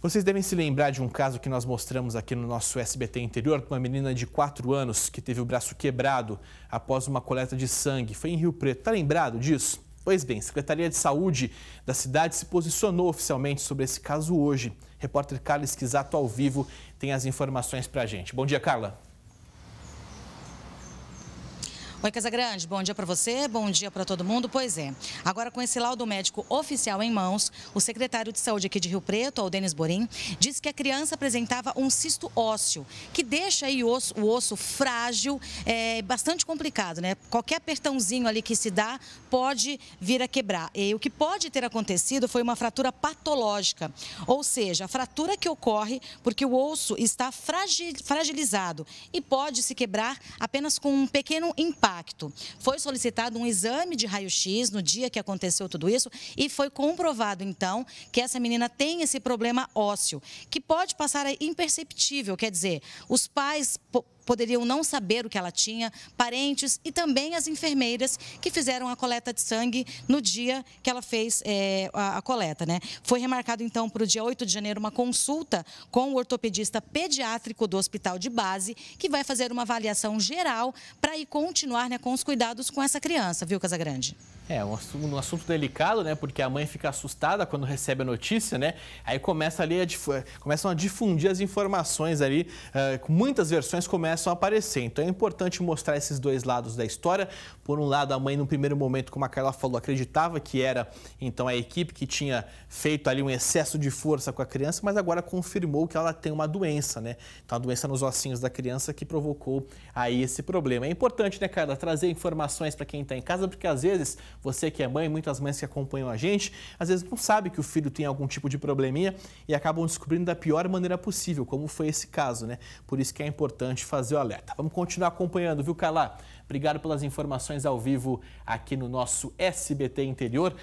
Vocês devem se lembrar de um caso que nós mostramos aqui no nosso SBT interior, uma menina de 4 anos que teve o braço quebrado após uma coleta de sangue. Foi em Rio Preto. Está lembrado disso? Pois bem, a Secretaria de Saúde da cidade se posicionou oficialmente sobre esse caso hoje. Repórter Carla Esquizato, ao vivo, tem as informações para a gente. Bom dia, Carla. Oi, Casagrande, bom dia para você, bom dia para todo mundo. Pois é, agora com esse laudo médico oficial em mãos, o secretário de saúde aqui de Rio Preto, o Denis Borim, disse que a criança apresentava um cisto ósseo, que deixa aí o osso, o osso frágil, é bastante complicado, né? Qualquer apertãozinho ali que se dá pode vir a quebrar. E o que pode ter acontecido foi uma fratura patológica, ou seja, a fratura que ocorre porque o osso está fragilizado e pode se quebrar apenas com um pequeno impacto impacto. Foi solicitado um exame de raio-x no dia que aconteceu tudo isso e foi comprovado, então, que essa menina tem esse problema ósseo, que pode passar imperceptível, quer dizer, os pais poderiam não saber o que ela tinha, parentes e também as enfermeiras que fizeram a coleta de sangue no dia que ela fez é, a, a, coleta. Né? Foi remarcado então para o dia 8 de janeiro uma consulta com o ortopedista pediátrico do hospital de base, que vai fazer uma avaliação geral para ir continuar né, com os cuidados com essa criança, viu, Casagrande? É, um assunto, um assunto, delicado, né? Porque a mãe fica assustada quando recebe a notícia, né? Aí começa ali a começam a difundir as informações ali, uh, muitas versões começam a aparecer. Então é importante mostrar esses dois lados da história. Por um lado, a mãe, no primeiro momento, como a Carla falou, acreditava que era então a equipe que tinha feito ali um excesso de força com a criança, mas agora confirmou que ela tem uma doença, né? Então a doença nos ossinhos da criança que provocou aí esse problema. É importante, né, Carla, trazer informações para quem está em casa, porque às vezes você que é mãe, muitas mães que acompanham a gente, às vezes não sabe que o filho tem algum tipo de probleminha e acabam descobrindo da pior maneira possível, como foi esse caso, né? Por isso que é importante fazer o alerta. Vamos continuar acompanhando, viu, Carla? Obrigado pelas informações ao vivo aqui no nosso SBT Interior.